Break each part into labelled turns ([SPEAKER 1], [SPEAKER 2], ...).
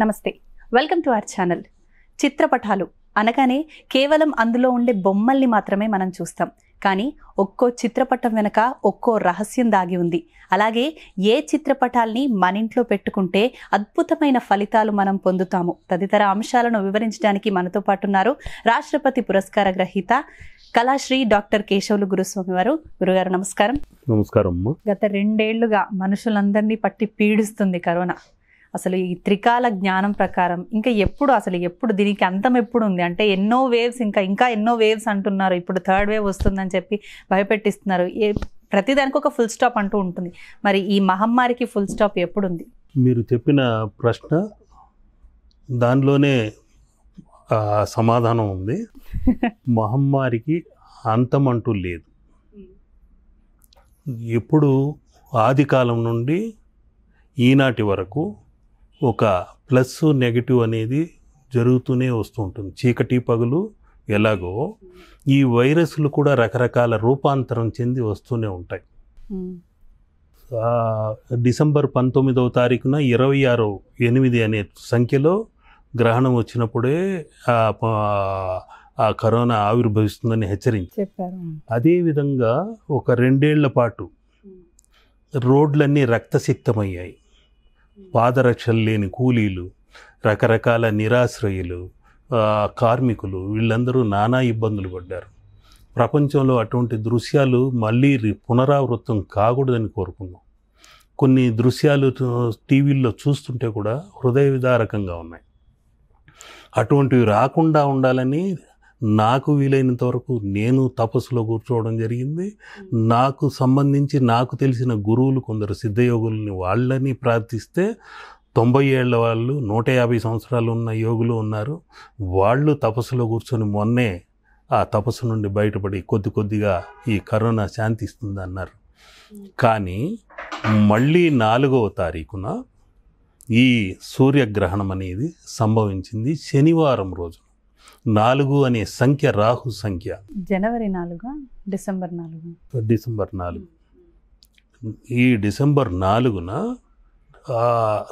[SPEAKER 1] నమస్తే welcome to our channel చిత్రపటాలు అనగానే కేవలం అందులో ఉండే బొమ్మల్ని మాత్రమే మనం చూస్తాం కానీ ఒక్కో చిత్రపటం వెనక ఒక్కో రహస్యం దాగి ఉంది అలాగే ఏ చిత్రపటాల్ని మన ఇంట్లో పెట్టుకుంటే అద్భుతమైన ఫలితాలు మనం పొందుతాము తదితర అంశాలను వివరించడానికి మనతో పాటు ఉన్నారు రాష్ట్రపతి పురస్కార గ్రహీత కళాశ్రీ డాక్టర్ కేశవులు గురుస్వామి వారు గురుగారు నమస్కారం నమస్కారం గత రెండేళ్లుగా మనుషులందరినీ పట్టి పీడిస్తుంది కరోనా అసలు ఈ త్రికాల జ్ఞానం ప్రకారం ఇంకా ఎప్పుడు అసలు ఎప్పుడు దీనికి అంతం ఎప్పుడు ఉంది అంటే ఎన్నో వేవ్స్ ఇంకా ఇంకా ఎన్నో వేవ్స్ అంటున్నారు ఇప్పుడు థర్డ్ వేవ్ వస్తుందని చెప్పి భయపెట్టిస్తున్నారు ఏ ప్రతిదానికి ఒక ఫుల్ స్టాప్ అంటూ ఉంటుంది మరి ఈ మహమ్మారికి ఫుల్ స్టాప్ ఎప్పుడు ఉంది
[SPEAKER 2] మీరు చెప్పిన ప్రశ్న దానిలోనే సమాధానం ఉంది మహమ్మారికి అంతం అంటూ లేదు ఎప్పుడు ఆది కాలం నుండి ఈనాటి వరకు ఒక ప్లస్ నెగిటివ్ అనేది జరుగుతూనే వస్తూ ఉంటుంది చీకటి పగులు ఎలాగో ఈ వైరస్లు కూడా రకరకాల రూపాంతరం చెంది వస్తూనే ఉంటాయి డిసెంబర్ పంతొమ్మిదవ తారీఖున ఇరవై ఆరు ఎనిమిది అనే సంఖ్యలో గ్రహణం వచ్చినప్పుడే ఆ కరోనా ఆవిర్భవిస్తుందని హెచ్చరించి అదేవిధంగా ఒక రెండేళ్ల పాటు రోడ్లన్నీ రక్తసిక్తమయ్యాయి పాదరక్షలు లేని కూలీలు రకరకాల నిరాశ్రయులు కార్మికులు వీళ్ళందరూ నానా ఇబ్బందులు పడ్డారు ప్రపంచంలో అటువంటి దృశ్యాలు మళ్ళీ పునరావృతం కాకూడదని కోరుకున్నాం కొన్ని దృశ్యాలు టీవీల్లో చూస్తుంటే కూడా హృదయ విదారకంగా ఉన్నాయి అటువంటివి రాకుండా ఉండాలని నాకు వీలైనంత వరకు నేను తపస్సులో కూర్చోవడం జరిగింది నాకు సంబంధించి నాకు తెలిసిన గురువులు కొందరు సిద్ధయోగుల్ని వాళ్ళని ప్రార్థిస్తే తొంభై ఏళ్ళ వాళ్ళు నూట యాభై సంవత్సరాలు ఉన్న యోగులు ఉన్నారు వాళ్ళు తపస్సులో కూర్చొని మొన్నే ఆ తపస్సు నుండి బయటపడి కొద్ది కొద్దిగా ఈ కరోనా శాంతిస్తుంది అన్నారు కానీ మళ్ళీ నాలుగవ తారీఖున ఈ సూర్యగ్రహణం అనేది సంభవించింది శనివారం రోజు నాలుగు అనే సంఖ్య రాహు సంఖ్య
[SPEAKER 1] జనవరి నాలుగు డిసెంబర్ నాలుగు
[SPEAKER 2] డిసెంబర్ నాలుగు ఈ డిసెంబర్ నాలుగున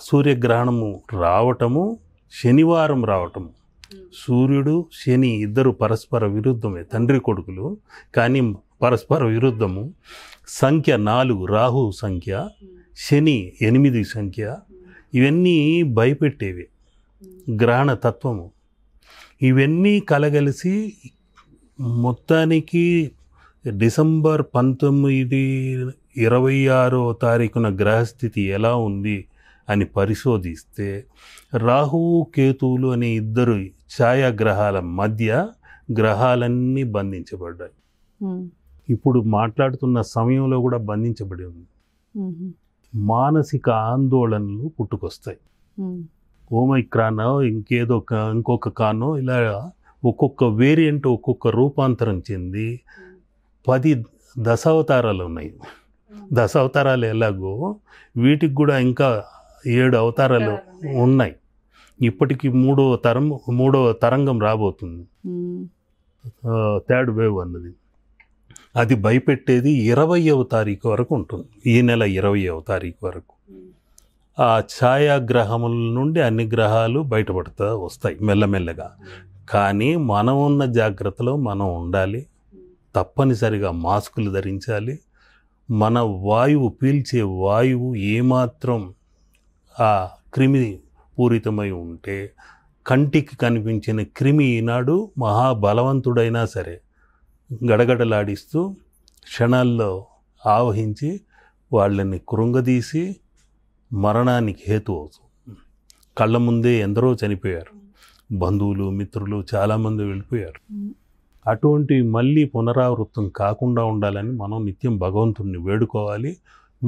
[SPEAKER 2] సూర్యగ్రహణము రావటము శనివారం రావటము సూర్యుడు శని ఇద్దరు పరస్పర విరుద్ధమే తండ్రి కొడుకులు కానీ పరస్పర విరుద్ధము సంఖ్య నాలుగు రాహు సంఖ్య శని ఎనిమిది సంఖ్య ఇవన్నీ భయపెట్టేవి గ్రహణ తత్వము ఇవన్నీ కలగలిసి మొత్తానికి డిసెంబర్ పంతొమ్మిది ఇరవై ఆరో తారీఖున గ్రహస్థితి ఎలా ఉంది అని పరిశోధిస్తే రాహువు కేతువులు అనే ఇద్దరు ఛాయాగ్రహాల మధ్య గ్రహాలన్నీ బంధించబడ్డాయి ఇప్పుడు మాట్లాడుతున్న సమయంలో కూడా బంధించబడి ఉంది మానసిక ఆందోళనలు పుట్టుకొస్తాయి ఓమైక్రానో ఇంకేదో ఇంకొక కానో ఇలా ఒక్కొక్క వేరియంట్ ఒక్కొక్క రూపాంతరం చెంది పది దశావతారాలు ఉన్నాయి దశావతారాలు ఎలాగో వీటికి కూడా ఇంకా ఏడు అవతారాలు ఉన్నాయి ఇప్పటికి మూడవ తరం మూడవ తరంగం రాబోతుంది థర్డ్ వేవ్ అన్నది అది భయపెట్టేది ఇరవయవ తారీఖు వరకు ఉంటుంది ఈ నెల ఇరవయవ తారీఖు వరకు ఆ ఛాయాగ్రహముల నుండి అన్ని గ్రహాలు బయటపడుతూ వస్తాయి మెల్లమెల్లగా కానీ మనం ఉన్న జాగ్రత్తలో మనం ఉండాలి తప్పనిసరిగా మాస్కులు ధరించాలి మన వాయువు పీల్చే వాయువు ఏమాత్రం ఆ క్రిమి పూరితమై ఉంటే కంటికి కనిపించిన క్రిమి ఈనాడు మహాబలవంతుడైనా సరే గడగడలాడిస్తూ క్షణాల్లో ఆవహించి వాళ్ళని కృంగదీసి మరణానికి హేతు అవుతుంది కళ్ళ ముందే ఎందరో చనిపోయారు బంధువులు మిత్రులు చాలామంది వెళ్ళిపోయారు అటువంటి మళ్ళీ పునరావృతం కాకుండా ఉండాలని మనం నిత్యం భగవంతుడిని వేడుకోవాలి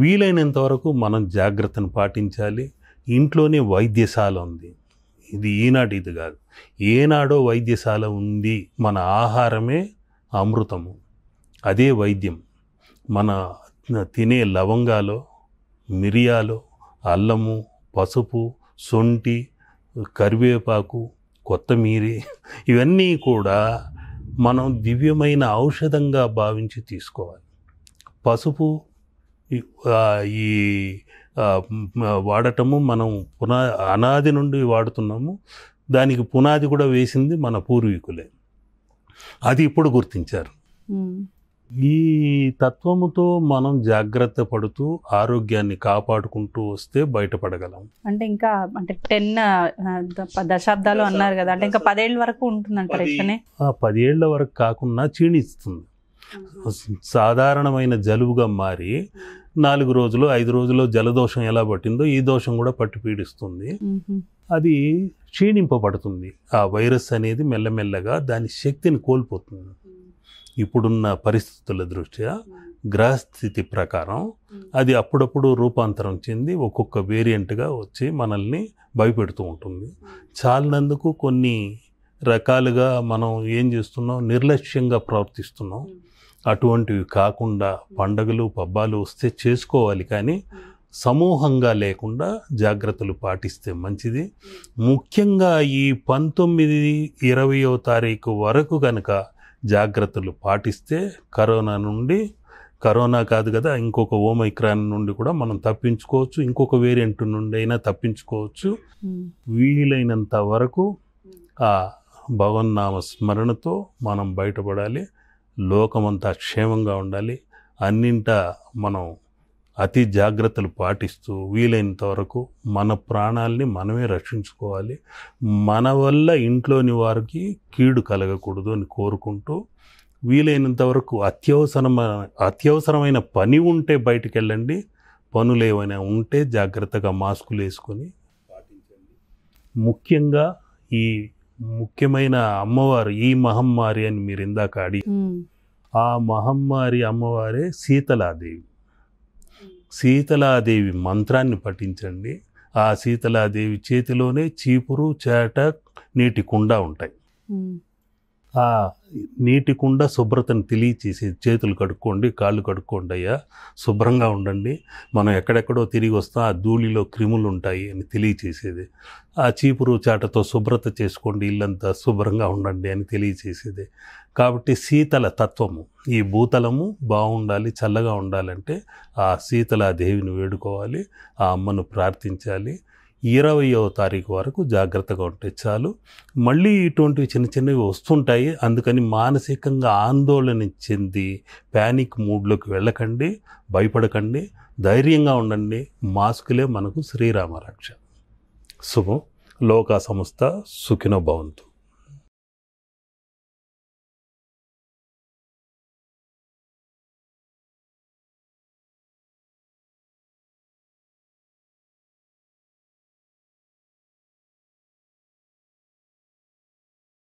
[SPEAKER 2] వీలైనంత వరకు మనం జాగ్రత్తను పాటించాలి ఇంట్లోనే వైద్యశాల ఉంది ఇది ఈనాటి ఇది కాదు ఏనాడో వైద్యశాల ఉంది మన ఆహారమే అమృతము అదే వైద్యం మన తినే లవంగాలో మిరియాలో అల్లము పసుపు సొంటి కరివేపాకు కొత్తమీరి ఇవన్నీ కూడా మనం దివ్యమైన ఔషధంగా భావించి తీసుకోవాలి పసుపు ఈ వాడటము మనం పునా అనాది నుండి వాడుతున్నాము దానికి పునాది కూడా వేసింది మన పూర్వీకులే అది ఇప్పుడు గుర్తించారు ఈ తత్వముతో మనం జాగ్రత్త పడుతూ ఆరోగ్యాన్ని కాపాడుకుంటూ వస్తే బయటపడగలం
[SPEAKER 1] అంటే ఇంకా అంటే టెన్ దశాబ్దాలు అన్నారు కదా అంటే ఇంకా పదేళ్ళ వరకు ఉంటుందంటారు ఇట్లనే
[SPEAKER 2] పదేళ్ల వరకు కాకుండా క్షీణిస్తుంది సాధారణమైన జలుబుగా మారి నాలుగు రోజులు ఐదు రోజులు జలదోషం ఎలా పట్టిందో ఈ దోషం కూడా పట్టి పీడిస్తుంది అది క్షీణింపబడుతుంది ఆ వైరస్ అనేది మెల్లమెల్లగా దాని శక్తిని కోల్పోతుంది ఇప్పుడున్న పరిస్థితుల దృష్ట్యా గ్రహస్థితి ప్రకారం అది అప్పుడప్పుడు రూపాంతరం చెంది ఒక్కొక్క వేరియంట్గా వచ్చి మనల్ని భయపెడుతూ ఉంటుంది చాలినందుకు కొన్ని రకాలుగా మనం ఏం చేస్తున్నాం నిర్లక్ష్యంగా ప్రవర్తిస్తున్నాం అటువంటివి కాకుండా పండగలు పబ్బాలు వస్తే చేసుకోవాలి కానీ సమూహంగా లేకుండా జాగ్రత్తలు పాటిస్తే మంచిది ముఖ్యంగా ఈ పంతొమ్మిది ఇరవయో తారీఖు వరకు కనుక జాగ్రత్తలు పాటిస్తే కరోనా నుండి కరోనా కాదు కదా ఇంకొక ఓమైక్రాన్ నుండి కూడా మనం తప్పించుకోవచ్చు ఇంకొక వేరియంట్ నుండి అయినా తప్పించుకోవచ్చు వీలైనంత వరకు ఆ భగవన్నామ స్మరణతో మనం బయటపడాలి లోకమంతా క్షేమంగా ఉండాలి అన్నింటా మనం అతి జాగ్రత్తలు పాటిస్తూ వీలైనంత వరకు మన ప్రాణాల్ని మనమే రక్షించుకోవాలి మన వల్ల ఇంట్లోని వారికి కీడు కలగకూడదు అని కోరుకుంటూ వీలైనంత వరకు అత్యవసరమైన అత్యవసరమైన పని ఉంటే బయటికి వెళ్ళండి పనులు ఏమైనా ఉంటే జాగ్రత్తగా మాస్కులు వేసుకొని పాటించండి ముఖ్యంగా ఈ ముఖ్యమైన అమ్మవారు ఈ మహమ్మారి అని మీరు ఇందాక అడిగి ఆ మహమ్మారి అమ్మవారే శీతలాదేవి శీతలాదేవి మంత్రాన్ని పఠించండి ఆ శీతలాదేవి చేతిలోనే చీపురు చేట నీటి కుండ ఉంటాయి ఆ నీటి కుండ శుభ్రతను తెలియచేసి చేతులు కడుక్కోండి కాళ్ళు కడుక్కోండి అయ్యా శుభ్రంగా ఉండండి మనం ఎక్కడెక్కడో తిరిగి వస్తాం ఆ ధూళిలో క్రిములు ఉంటాయి అని తెలియచేసేది ఆ చీపురు చాటతో శుభ్రత చేసుకోండి ఇల్లంతా శుభ్రంగా ఉండండి అని తెలియచేసేది కాబట్టి శీతల తత్వము ఈ భూతలము బాగుండాలి చల్లగా ఉండాలంటే ఆ శీతల దేవిని వేడుకోవాలి ఆ అమ్మను ప్రార్థించాలి ఇరవయో తారీఖు వరకు జాగ్రత్తగా ఉంటే చాలు మళ్ళీ ఇటువంటివి చిన్న చిన్నవి వస్తుంటాయి అందుకని మానసికంగా ఆందోళన చెంది ప్యానిక్ మూడ్లోకి వెళ్ళకండి భయపడకండి ధైర్యంగా ఉండండి మాస్కులే మనకు శ్రీరామరక్ష శుభం లోకా
[SPEAKER 1] సంస్థ సుఖినో భవంతు